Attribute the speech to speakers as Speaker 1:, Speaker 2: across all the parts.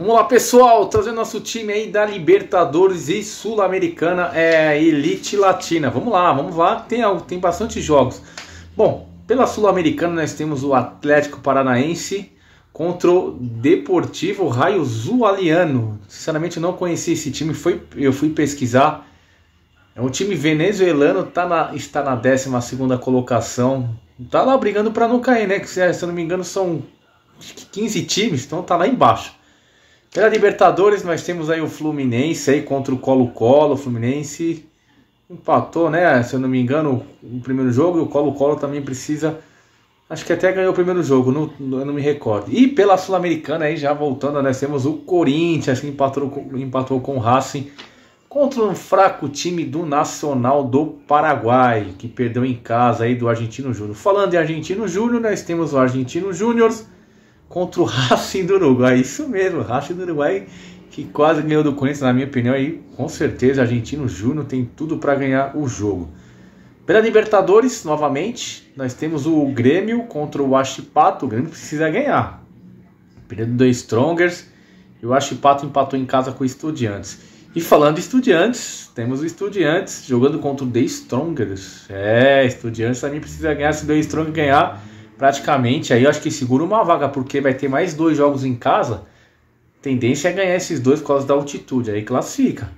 Speaker 1: Vamos lá, pessoal, trazendo nosso time aí da Libertadores e Sul-Americana é, Elite Latina. Vamos lá, vamos lá, tem, tem bastante jogos. Bom, pela Sul-Americana nós temos o Atlético Paranaense contra o Deportivo Raio Zualiano. Sinceramente, eu não conheci esse time, foi, eu fui pesquisar. É um time venezuelano, tá na, está na 12 colocação. Tá lá brigando para não cair, né? Que, se eu não me engano, são 15 times, então tá lá embaixo. Pela Libertadores, nós temos aí o Fluminense aí contra o Colo-Colo. O Fluminense empatou, né? Se eu não me engano, o primeiro jogo. E o Colo-Colo também precisa. Acho que até ganhou o primeiro jogo, não, eu não me recordo. E pela Sul-Americana aí, já voltando, nós temos o Corinthians, que empatou, empatou com o Racing contra um fraco time do Nacional do Paraguai, que perdeu em casa aí do Argentino Júnior. Falando em Argentino Júnior, nós temos o Argentino Júnior contra o Racing do Uruguai. Isso mesmo, Racing do Uruguai que quase ganhou do Corinthians, na minha opinião, aí com certeza Argentino Júnior tem tudo para ganhar o jogo. Pela Libertadores, novamente, nós temos o Grêmio contra o Huachipato. O Grêmio precisa ganhar. Perdendo dois Strongers e o Huachipato empatou em casa com o Estudiantes. E falando de Estudiantes, temos o Estudiantes jogando contra o The Strongers. É, Estudiantes também precisa ganhar. Se o The Strongers ganhar, praticamente aí eu acho que segura uma vaga, porque vai ter mais dois jogos em casa. Tendência é ganhar esses dois por causa da altitude, aí classifica.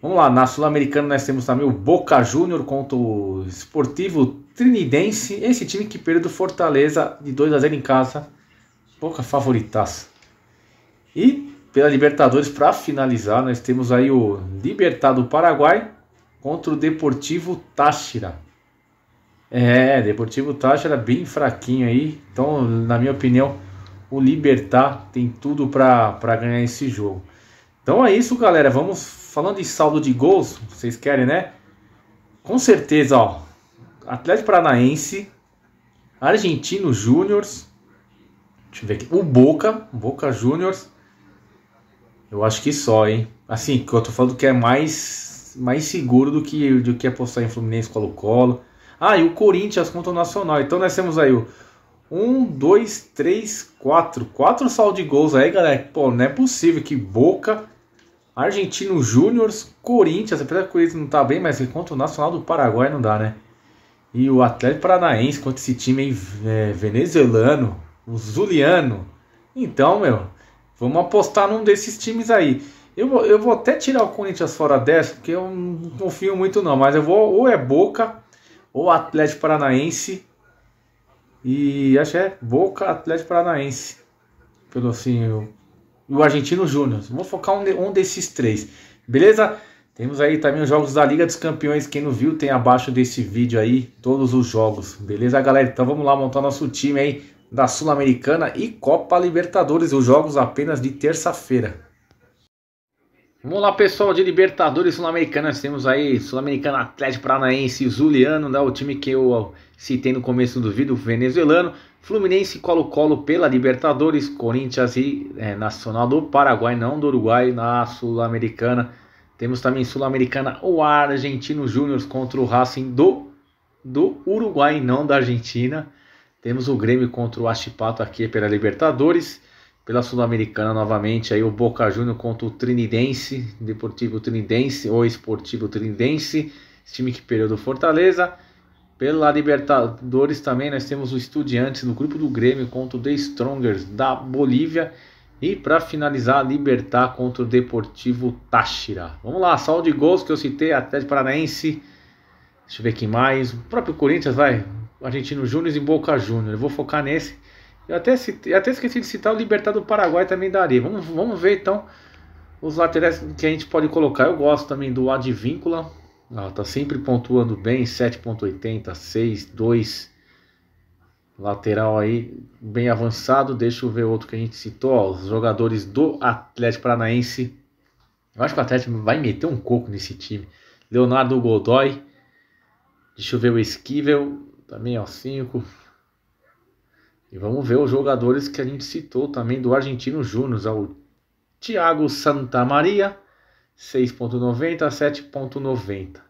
Speaker 1: Vamos lá, na Sul-Americana nós temos também o Boca Júnior contra o Esportivo Trinidense, esse time que perdeu do Fortaleza de 2 a 0 em casa. Boca favoritaça. E pela Libertadores, para finalizar, nós temos aí o Libertado Paraguai contra o Deportivo Táchira. É, Deportivo Tacho era bem fraquinho aí. Então, na minha opinião, o Libertar tem tudo para ganhar esse jogo. Então é isso, galera. Vamos falando de saldo de gols, vocês querem, né? Com certeza, ó. Atlético Paranaense, Argentino Júnior, deixa eu ver aqui, o Boca, Boca Júnior. Eu acho que só, hein? Assim, que eu tô falando que é mais mais seguro do que do que apostar em Fluminense Colo-Colo. Ah, e o Corinthians contra o Nacional. Então nós temos aí o 1, 2, 3, 4. 4 saldo de gols aí, galera. Pô, não é possível que Boca, Argentino Júnior, Corinthians, apesar que o Corinthians não tá bem, mas contra o Nacional do Paraguai não dá, né? E o Atlético Paranaense contra esse time aí, é, venezuelano, o Zuliano. Então, meu, vamos apostar num desses times aí. Eu, eu vou até tirar o Corinthians fora dessa, porque eu não confio muito não, mas eu vou ou é Boca ou Atlético Paranaense. E acho que é Boca Atlético Paranaense. Pelo assim, o, o Argentino Júnior. Vou focar um, um desses três. Beleza? Temos aí também os jogos da Liga dos Campeões. Quem não viu, tem abaixo desse vídeo aí todos os jogos. Beleza, galera? Então vamos lá montar nosso time aí da Sul-Americana e Copa Libertadores. Os jogos apenas de terça-feira. Vamos lá, pessoal, de Libertadores Sul-Americana. Nós temos aí Sul-Americana Atlético Paranaense, Zuliano, né, o time que eu citei no começo do vídeo, venezuelano. Fluminense Colo-Colo pela Libertadores, Corinthians e é, Nacional do Paraguai, não do Uruguai, na Sul-Americana. Temos também Sul-Americana, o Argentino Júnior contra o Racing do, do Uruguai, não da Argentina. Temos o Grêmio contra o Achipato aqui pela Libertadores pela Sul-Americana novamente, aí o Boca Juniors contra o Trinidense, Deportivo Trinidense ou Esportivo Trinidense, time que perdeu do Fortaleza. Pela Libertadores também nós temos o Estudiantes no grupo do Grêmio contra o The Strongers da Bolívia. E para finalizar, a Libertar contra o Deportivo Táchira. Vamos lá, saldo de gols que eu citei, Atlético Paranaense. Deixa eu ver aqui mais. O próprio Corinthians vai. Argentino Júnior e Boca Júnior. Eu vou focar nesse. Eu até, citei, eu até esqueci de citar o Libertar do Paraguai também daria. Vamos, vamos ver então os laterais que a gente pode colocar. Eu gosto também do Advíncula. Ah, tá sempre pontuando bem, 7.80, 6, 2. Lateral aí bem avançado. Deixa eu ver outro que a gente citou. Ó, os jogadores do Atlético Paranaense. Eu acho que o Atlético vai meter um coco nesse time. Leonardo Godoy. Deixa eu ver o Esquivel. Também, ó, 5. E vamos ver os jogadores que a gente citou também do Argentino Júnior, o Thiago Santamaria, 6.90, 7.90. Deixa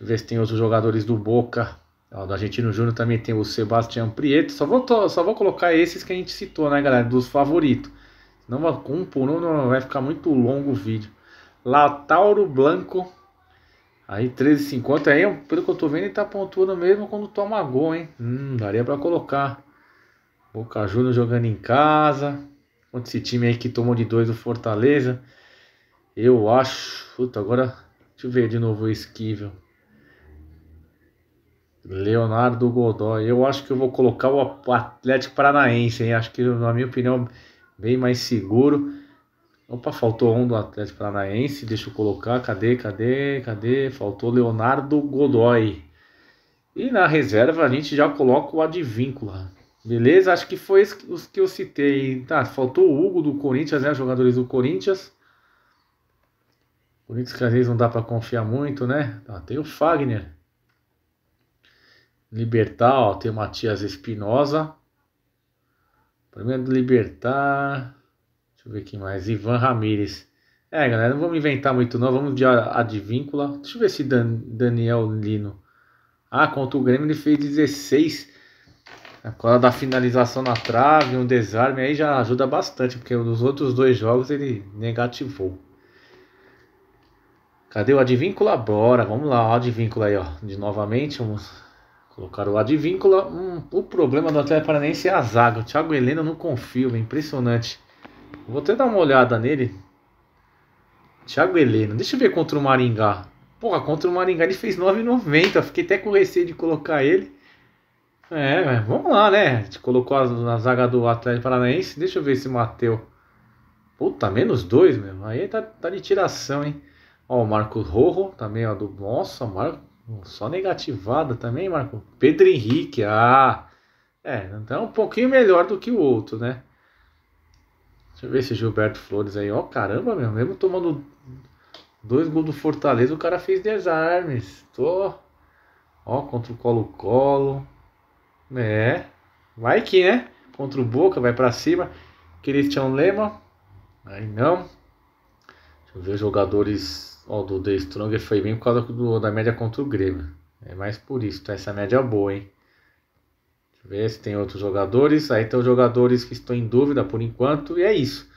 Speaker 1: eu ver se tem outros jogadores do Boca. Ó, do Argentino Júnior também tem o Sebastião Prieto. Só vou, só vou colocar esses que a gente citou, né, galera? Dos favoritos. Não vai, um por um não vai ficar muito longo o vídeo. Latauro Blanco. Aí 13,50. Aí, é, pelo que eu tô vendo, ele tá pontuando mesmo quando toma gol, hein? Hum, daria para colocar. Boca Juniors jogando em casa. Contra esse time aí que tomou de dois o Fortaleza. Eu acho. Puta, agora. Deixa eu ver de novo o esquível. Leonardo Godoy. Eu acho que eu vou colocar o Atlético Paranaense, hein? Acho que, na minha opinião, bem mais seguro. Opa, faltou um do Atlético Paranaense. Deixa eu colocar. Cadê, cadê, cadê? Faltou Leonardo Godoy. E na reserva a gente já coloca o Advíncula. Beleza? Acho que foi os que eu citei. Tá, faltou o Hugo do Corinthians, né? Os jogadores do Corinthians. Corinthians que às vezes não dá para confiar muito, né? Ah, tem o Fagner. Libertar, ó, tem o Matias Espinosa. Primeiro do Libertar. Deixa eu ver quem mais. Ivan Ramírez. É, galera, não vamos inventar muito não. Vamos de advíncula. Deixa eu ver se Dan, Daniel Lino. Ah, contra o Grêmio ele fez 16 Aquela da finalização na trave, um desarme aí já ajuda bastante, porque nos outros dois jogos ele negativou. Cadê o advíncula? Bora, vamos lá, o advíncula aí, ó. De novamente, vamos colocar o advíncula. Hum, o problema do Atlético Paranaense é a zaga. O Thiago Helena não confio, é impressionante. Vou até dar uma olhada nele. Thiago Helena, deixa eu ver contra o Maringá. Porra, contra o Maringá ele fez 9,90. Fiquei até com receio de colocar ele. É, vamos lá, né? A gente colocou na zaga do Atlético Paranaense. Deixa eu ver se Mateu. Puta, menos dois, meu. Aí tá, tá de tiração, hein? Ó, o Marco Rojo também, ó. Do... Nossa, Marco. Só negativada também, Marco. Pedro Henrique, ah. É, então é um pouquinho melhor do que o outro, né? Deixa eu ver se Gilberto Flores aí. Ó, caramba, meu. Mesmo tomando dois gols do Fortaleza, o cara fez desarmes. Tô. Ó, contra o Colo-Colo. É. Vai que, né? Contra o Boca, vai para cima. Christian Lema. Aí não. Deixa eu ver os jogadores. Ó, do The Stronger foi bem por causa do, da média contra o Grêmio. É mais por isso. Então essa média é boa, hein? Deixa eu ver se tem outros jogadores. Aí tem os jogadores que estão em dúvida por enquanto. E é isso.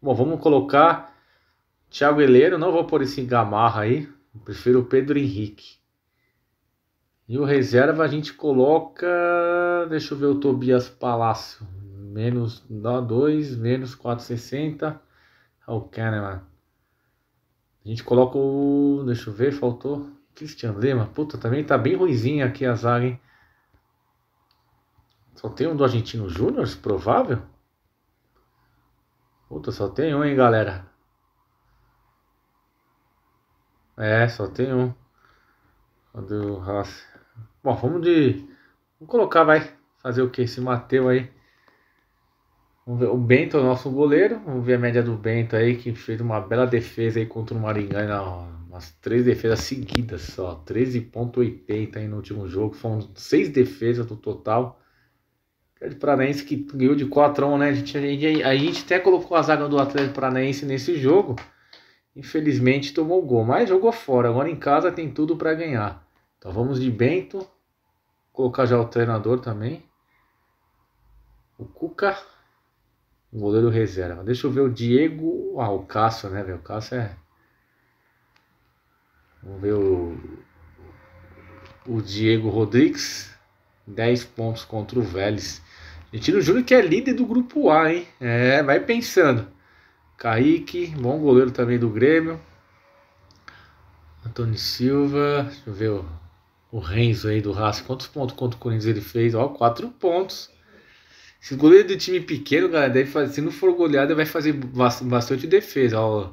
Speaker 1: Bom, vamos colocar Thiago Heleiro. Não vou pôr esse Gamarra aí. Eu prefiro o Pedro Henrique. E o reserva a gente coloca. Deixa eu ver o Tobias Palácio. Menos 2, menos 460. O Kahneman. A gente coloca o. Deixa eu ver, faltou. Christian Lema. Puta, também tá bem ruizinha aqui a zaga, hein? Só tem um do Argentino Júnior, provável? Puta, só tem um, hein, galera? É, só tem um. Cadê o Haas? Bom, vamos de. Vamos colocar, vai. Fazer o que? Esse Mateu aí. Vamos ver. O Bento é o nosso goleiro. Vamos ver a média do Bento aí, que fez uma bela defesa aí contra o Maringá. Não, né? umas três defesas seguidas só. 13,80 aí no último jogo. Foram seis defesas do total. Atlético Paranaense que ganhou de 4x1, né? A gente, a, gente, a gente até colocou a zaga do Atlético Paranaense nesse jogo. Infelizmente tomou gol, mas jogou fora. Agora em casa tem tudo para ganhar. Então vamos de Bento. Colocar já o treinador também. O Cuca. O goleiro reserva. Deixa eu ver o Diego. Ah, o Cássio, né, velho? O Cássio é. Vamos ver o. O Diego Rodrigues. 10 pontos contra o Vélez. Gentil Júnior que é líder do grupo A, hein? É, vai pensando. Kaique, bom goleiro também do Grêmio. Antônio Silva, deixa eu ver o o Renzo aí do Racing. Quantos pontos contra o Corinthians ele fez? Ó, quatro pontos. Se goleiro do time pequeno, galera, deve fazer, se não for ele vai fazer bastante defesa. Ó,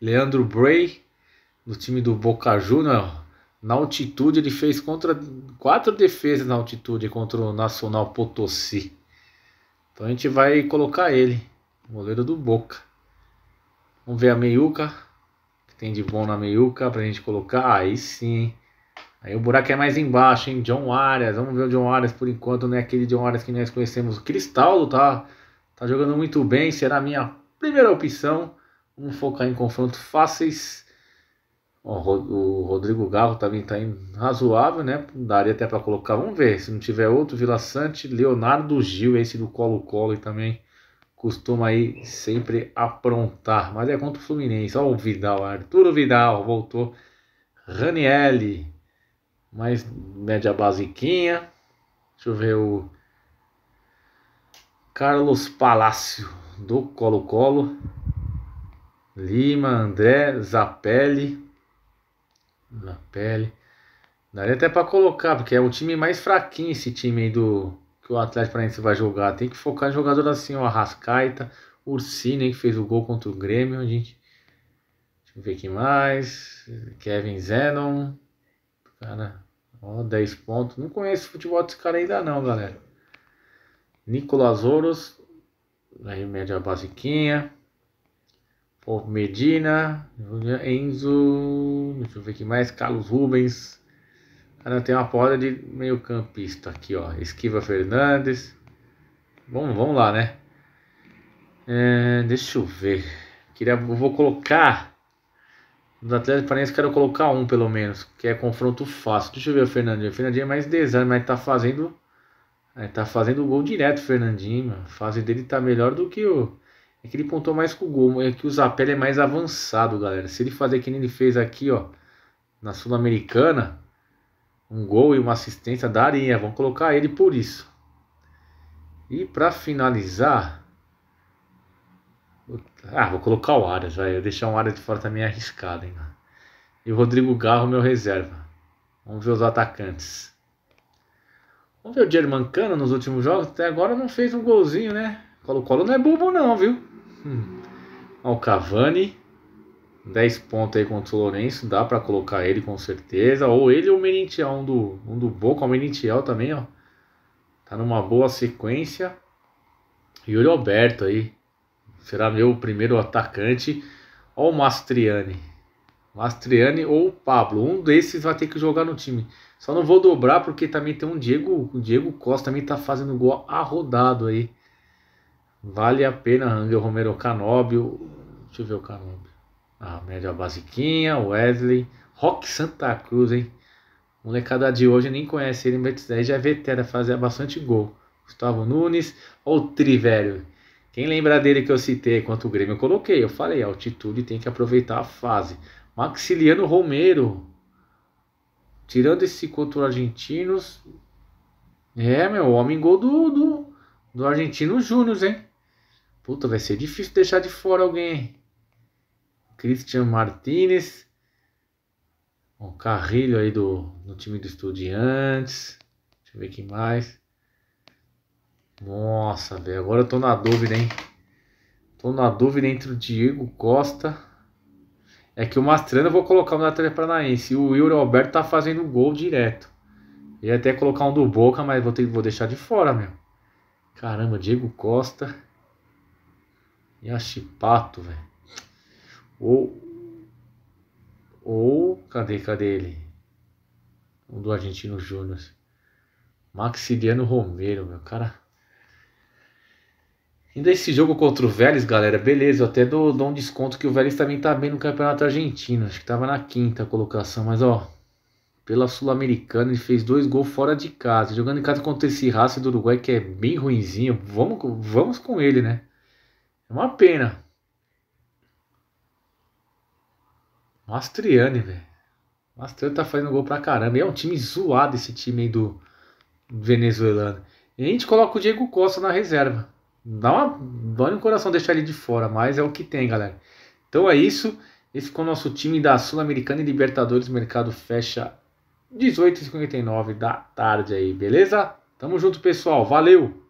Speaker 1: Leandro Bray, do time do Boca Juniors, na altitude ele fez contra quatro defesas na altitude contra o Nacional Potosí. Então a gente vai colocar ele, goleiro do Boca. Vamos ver a meiuca, que tem de bom na meiuca pra gente colocar. Aí sim, hein? Aí o buraco é mais embaixo, hein? John Arias. Vamos ver o John Arias por enquanto, né? Aquele John Arias que nós conhecemos. Cristaldo tá, tá jogando muito bem. Será a minha primeira opção. Vamos focar em confrontos fáceis. Ó, o Rodrigo Garro também tá indo razoável, né? Daria até para colocar. Vamos ver se não tiver outro. Vila Sante, Leonardo Gil, esse do Colo-Colo e também costuma aí sempre aprontar. Mas é contra o Fluminense. Ó, o Vidal, Arturo Vidal voltou. Raniele mais média basiquinha. Deixa eu ver o Carlos Palácio do Colo-Colo. Lima, André, Zapelli. Zapelli. Daria até para colocar, porque é o time mais fraquinho esse time aí do que o Atlético Paranaense vai jogar. Tem que focar em jogador assim, o Arrascaeta, Ursino que fez o gol contra o Grêmio, gente. Deixa eu ver quem mais. Kevin Zenon, Cara, ó, 10 pontos. Não conheço futebol desse cara ainda não, galera. Nicolas Ouros, aí média basiquinha. Paul Medina, Enzo, deixa eu ver aqui mais, Carlos Rubens. Ainda tem uma porra de meio campista aqui, ó. Esquiva Fernandes. Vamos, vamos lá, né? É, deixa eu ver. Queria, vou colocar no Atlético Paranaense quero colocar um pelo menos, que é confronto fácil. Deixa eu ver o Fernandinho. O Fernandinho é mais desânimo, mas tá fazendo. É, tá fazendo gol direto Fernandinho. A fase dele tá melhor do que o. É que ele pontou mais com o gol. É que o Zapelli é mais avançado, galera. Se ele fazer que nem ele fez aqui, ó. Na Sul-Americana. Um gol e uma assistência daria. Vamos colocar ele por isso. E para finalizar. Ah, vou colocar o já. vai. Deixar um área de fora também é arriscado, hein? E o Rodrigo Garro, meu reserva. Vamos ver os atacantes. Vamos ver o Germancano nos últimos jogos. Até agora não fez um golzinho, né? Colo-Colo não é bobo, não, viu? Hum. Ó, o Cavani. 10 pontos aí contra o Lourenço. Dá para colocar ele com certeza. Ou ele ou o Merentiel. Um do, um do Boca. O Merentiel também, ó. Tá numa boa sequência. E o Alberto aí será meu primeiro atacante. Ou o Mastriani. Mastriani ou Pablo. Um desses vai ter que jogar no time. Só não vou dobrar porque também tem um Diego. O Diego Costa também tá fazendo gol arrodado aí. Vale a pena, Angel Romero Canóbio. Deixa eu ver o Canóbio. A ah, média basiquinha, Wesley. Rock Santa Cruz, hein? Molecada de hoje nem conhece ele, 10. já é veterano, fazia bastante gol. Gustavo Nunes. Olha o Tri, velho. Quem lembra dele que eu citei quanto o Grêmio eu coloquei? Eu falei, altitude tem que aproveitar a fase. Maxiliano Romero. Tirando esse contra o Argentinos. É, meu, homem gol do, do, do Argentino Júnior, hein? Puta, vai ser difícil deixar de fora alguém. Christian Martinez. O Carrilho aí do, do time do Estudiantes. Deixa eu ver quem mais. Nossa, velho, agora eu tô na dúvida, hein? Tô na dúvida entre o Diego Costa. É que o Mastrana eu vou colocar o um Atlético Paranaense. E o Yuri Alberto tá fazendo gol direto. Ia até colocar um do Boca, mas vou, ter, vou deixar de fora, meu. Caramba, Diego Costa. E a Chipato, velho. Ou. Ou. Cadê, cadê ele? O do Argentino Júnior. Maxiliano Romero, meu cara. Ainda esse jogo contra o Vélez, galera, beleza, eu até dou, dou um desconto que o Vélez também tá bem no Campeonato Argentino. Acho que tava na quinta colocação, mas ó, pela Sul-Americana, ele fez dois gols fora de casa. Jogando em casa contra esse raça do Uruguai, que é bem ruinzinho. Vamos, vamos com ele, né? É uma pena. Mastriani, velho. Mastriani tá fazendo gol pra caramba. E é um time zoado esse time aí do venezuelano. E a gente coloca o Diego Costa na reserva dá uma dói no coração deixar ele de fora, mas é o que tem, galera. Então é isso. Esse ficou o nosso time da Sul-Americana e Libertadores. mercado fecha 18h59 da tarde aí, beleza? Tamo junto, pessoal. Valeu!